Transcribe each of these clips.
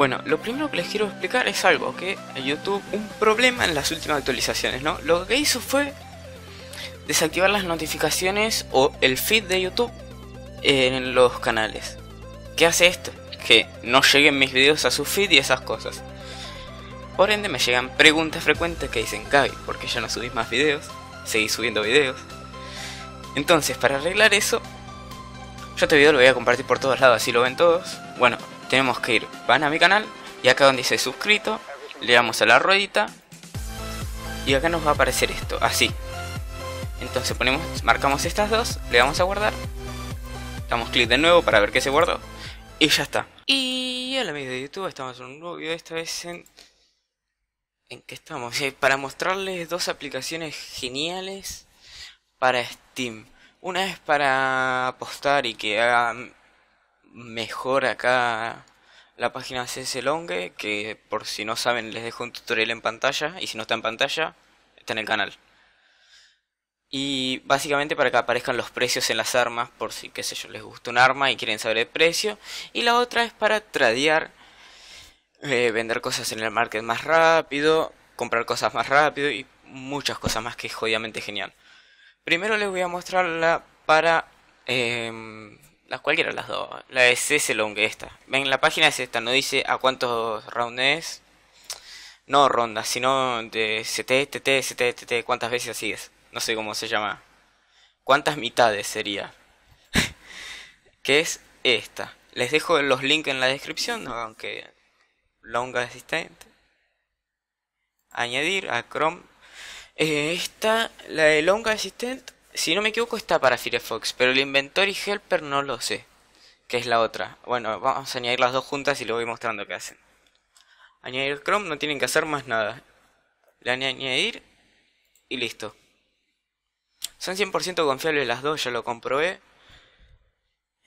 Bueno, lo primero que les quiero explicar es algo que YouTube un problema en las últimas actualizaciones, ¿no? Lo que hizo fue desactivar las notificaciones o el feed de YouTube en los canales. ¿Qué hace esto? Que no lleguen mis videos a su feed y esas cosas. Por ende me llegan preguntas frecuentes que dicen, Gaby, Porque qué ya no subís más videos? Seguís subiendo videos. Entonces, para arreglar eso, yo este video lo voy a compartir por todos lados, así lo ven todos. Bueno, tenemos que ir, van a mi canal y acá donde dice suscrito, le damos a la ruedita y acá nos va a aparecer esto, así. Entonces ponemos, marcamos estas dos, le damos a guardar, damos clic de nuevo para ver que se guardó y ya está. Y hola amigos de YouTube, estamos en un nuevo video, esta vez en... ¿En qué estamos? Eh, para mostrarles dos aplicaciones geniales para Steam. Una es para apostar y que hagan mejor acá la página Longue que por si no saben les dejo un tutorial en pantalla, y si no está en pantalla, está en el canal. Y básicamente para que aparezcan los precios en las armas, por si, que sé yo, les gusta un arma y quieren saber el precio. Y la otra es para tradear, eh, vender cosas en el market más rápido, comprar cosas más rápido y muchas cosas más que es jodidamente genial. Primero les voy a mostrar la para... Em, las cualquiera, las dos. La de long esta. Ven, la página es esta, no dice a cuántos rounds es. No rondas, sino de CT, TT, CT, cuántas veces así es. No sé cómo se llama. ¿Cuántas mitades sería? que es esta. Les dejo los links en la descripción, aunque longa existente. Añadir a Chrome. Eh, esta, la de longa existente si no me equivoco está para Firefox, pero el inventory helper no lo sé, que es la otra. Bueno, vamos a añadir las dos juntas y les voy mostrando qué hacen. Añadir Chrome, no tienen que hacer más nada. Le añadir y listo. Son 100% confiables las dos, ya lo comprobé.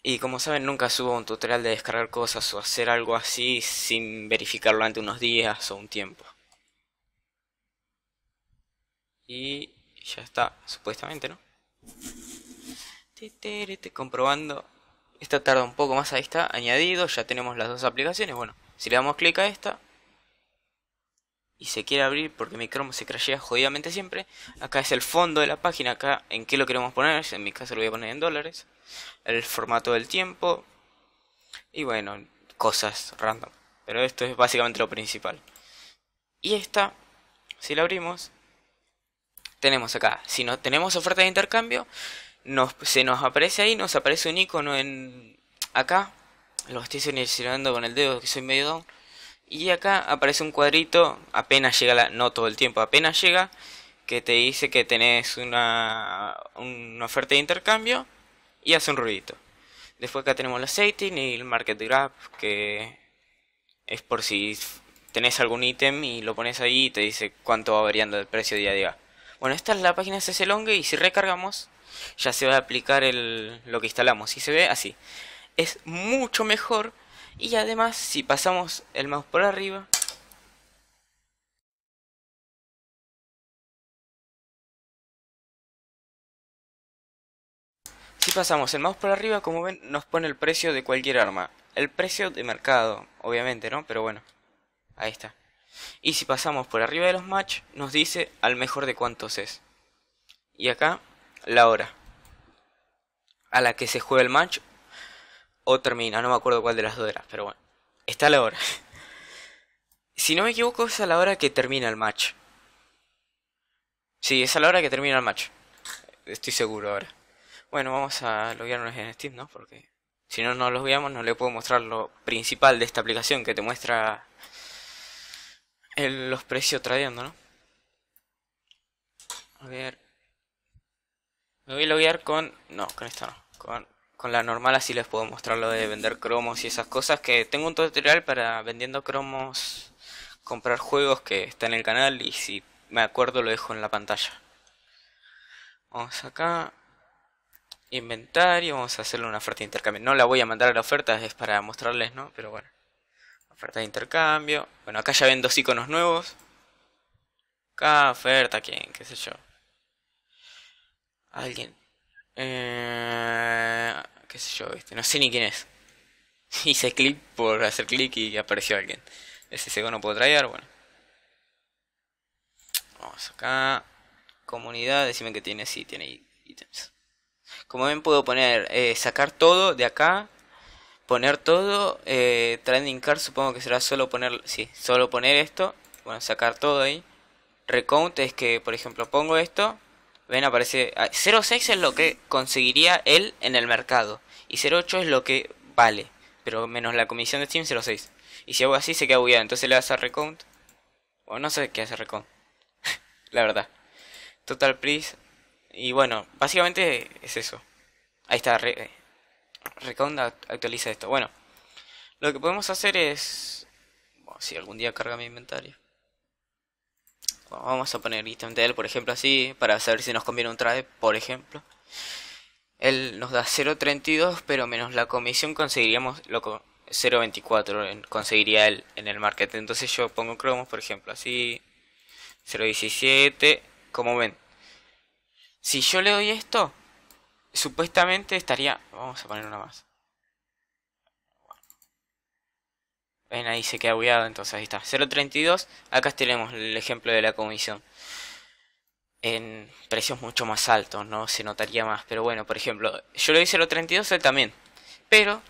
Y como saben, nunca subo un tutorial de descargar cosas o hacer algo así sin verificarlo durante unos días o un tiempo. Y ya está, supuestamente, ¿no? comprobando. Esta tarda un poco más, ahí está, añadido, ya tenemos las dos aplicaciones. Bueno, si le damos clic a esta y se quiere abrir porque mi Chrome se crashea jodidamente siempre, acá es el fondo de la página, acá en qué lo queremos poner, en mi caso lo voy a poner en dólares, el formato del tiempo y bueno, cosas random. Pero esto es básicamente lo principal. Y esta, si la abrimos, tenemos acá, si no tenemos oferta de intercambio, nos, se nos aparece ahí, nos aparece un icono en acá, lo estoy seleccionando con el dedo que soy medio down, y acá aparece un cuadrito, apenas llega, la, no todo el tiempo, apenas llega, que te dice que tenés una, una oferta de intercambio y hace un ruidito. Después acá tenemos los settings y el market grab, que es por si tenés algún ítem y lo pones ahí y te dice cuánto va variando el precio día a día. Bueno, esta es la página de Longue y si recargamos ya se va a aplicar el, lo que instalamos. Y se ve así. Es mucho mejor. Y además, si pasamos el mouse por arriba, Si pasamos el mouse por arriba, como ven, nos pone el precio de cualquier arma. El precio de mercado, obviamente, ¿no? Pero bueno, ahí está. Y si pasamos por arriba de los match, nos dice al mejor de cuántos es. Y acá la hora a la que se juega el match o termina, no me acuerdo cuál de las dos era, pero bueno, está la hora. si no me equivoco es a la hora que termina el match. Sí, es a la hora que termina el match. Estoy seguro ahora. Bueno, vamos a loguearnos en Steam, ¿no? Porque si no no lo veamos no le puedo mostrar lo principal de esta aplicación que te muestra los precios trayendo ¿no? A ver, me voy a loguear con... No, con esta no. Con, con la normal así les puedo mostrar lo de vender cromos y esas cosas. Que tengo un tutorial para vendiendo cromos, comprar juegos que está en el canal y si me acuerdo lo dejo en la pantalla. Vamos acá. Inventario, vamos a hacerle una oferta de intercambio. No la voy a mandar a la oferta, es para mostrarles, ¿no? Pero bueno. Oferta de intercambio. Bueno, acá ya ven dos iconos nuevos. Acá oferta, ¿quién? ¿Qué sé yo? Alguien. Eh, qué sé yo, este No sé ni quién es. Hice clic por hacer clic y apareció alguien. Ese segundo no puedo traer, bueno. Vamos acá. Comunidad, decime que tiene, Si tiene ítems. Como ven puedo poner, eh, sacar todo de acá. Poner todo. Eh, trending card supongo que será solo poner, sí, solo poner esto. Bueno, sacar todo ahí. Recount es que, por ejemplo, pongo esto Ven, aparece... 0.6 ah, es lo que conseguiría él en el mercado. Y 0.8 es lo que vale. Pero menos la comisión de Steam 0.6. Y si hago así se queda bugueado. Entonces le das a Recount. O no sé qué hace Recount. la verdad. Total Please. Y bueno, básicamente es eso. Ahí está. Eh, recount actualiza esto. Bueno. Lo que podemos hacer es... si algún día carga mi inventario vamos a poner ítem de él, por ejemplo, así, para saber si nos conviene un trade, por ejemplo. Él nos da 0.32, pero menos la comisión conseguiríamos lo 0.24, conseguiría él en el market. Entonces yo pongo cromos, por ejemplo, así, 0.17, como ven. Si yo le doy esto, supuestamente estaría... Vamos a poner una más. ven ahí se queda bugueado, entonces ahí está. 0.32, acá tenemos el ejemplo de la comisión. En precios mucho más altos, ¿no? Se notaría más. Pero bueno, por ejemplo, yo le doy 0.32, él también. Pero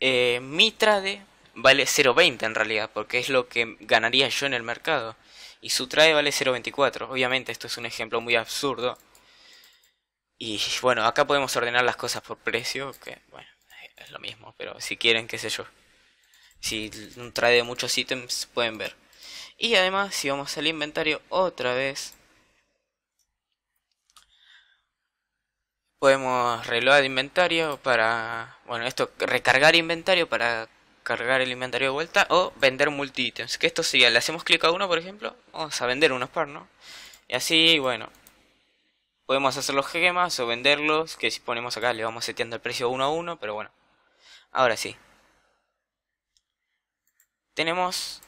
eh, mi trade vale 0.20 en realidad, porque es lo que ganaría yo en el mercado. Y su trade vale 0.24. Obviamente esto es un ejemplo muy absurdo. Y bueno, acá podemos ordenar las cosas por precio, que bueno, es lo mismo, pero si quieren, qué sé yo si trae muchos ítems pueden ver. Y además si vamos al inventario otra vez. Podemos reload inventario para... Bueno, esto recargar inventario para cargar el inventario de vuelta o vender multi ítems. Que esto sería, le hacemos clic a uno por ejemplo, vamos a vender unos par, ¿no? Y así, bueno, podemos hacer los gemas o venderlos, que si ponemos acá le vamos seteando el precio uno a uno, pero bueno. Ahora sí tenemos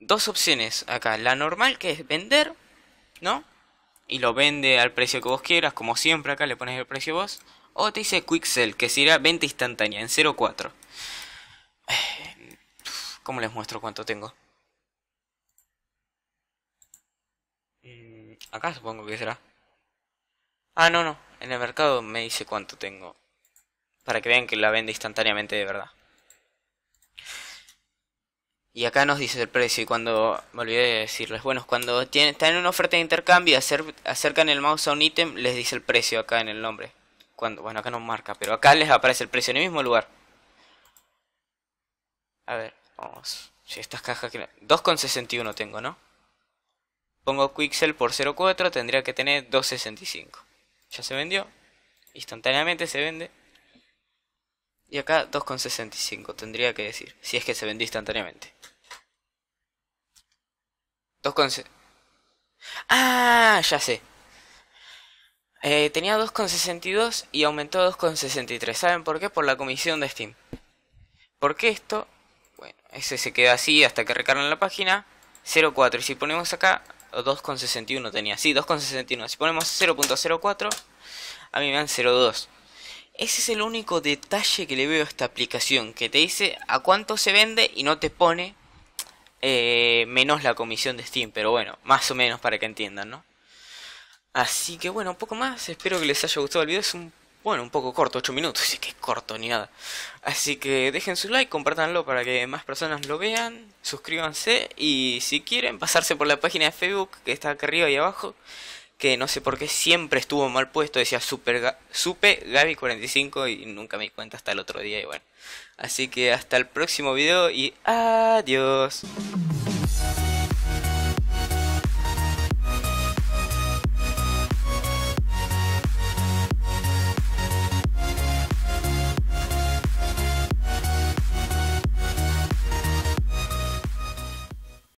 dos opciones acá. La normal que es vender, ¿no? Y lo vende al precio que vos quieras, como siempre acá le pones el precio vos. O te dice Quick Sell, que será venta instantánea en 0.4. ¿Cómo les muestro cuánto tengo? Mm, acá supongo que será. Ah, no, no. En el mercado me dice cuánto tengo. Para que vean que la vende instantáneamente de verdad. Y acá nos dice el precio y cuando me olvidé de decirles, bueno, cuando tienen, están en una oferta de intercambio, y acercan el mouse a un ítem, les dice el precio acá en el nombre. Cuando, bueno, acá no marca, pero acá les aparece el precio en el mismo lugar. A ver, vamos. Si estas cajas que... 2,61 tengo, ¿no? Pongo Quixel por 0,4, tendría que tener 2,65. Ya se vendió. Instantáneamente se vende. Y acá 2,65 tendría que decir, si es que se vendió instantáneamente. 2,65. Ah, ya sé. Eh, tenía 2,62 y aumentó a 2,63. ¿Saben por qué? Por la comisión de Steam. Porque esto, bueno, ese se queda así hasta que recargan la página. 0,4. Y si ponemos acá, 2,61 tenía. Sí, 2,61. Si ponemos 0.04, a mí me dan 0,2. Ese es el único detalle que le veo a esta aplicación, que te dice a cuánto se vende y no te pone eh, menos la comisión de Steam, pero bueno, más o menos para que entiendan, ¿no? Así que bueno, un poco más, espero que les haya gustado el video, es un, bueno, un poco corto, 8 minutos, así que es corto ni nada. Así que dejen su like, compartanlo para que más personas lo vean, suscríbanse y si quieren pasarse por la página de Facebook que está acá arriba y abajo que no sé por qué siempre estuvo mal puesto, decía Super Supe Gaby 45 y nunca me di cuenta hasta el otro día y bueno. Así que hasta el próximo video y adiós.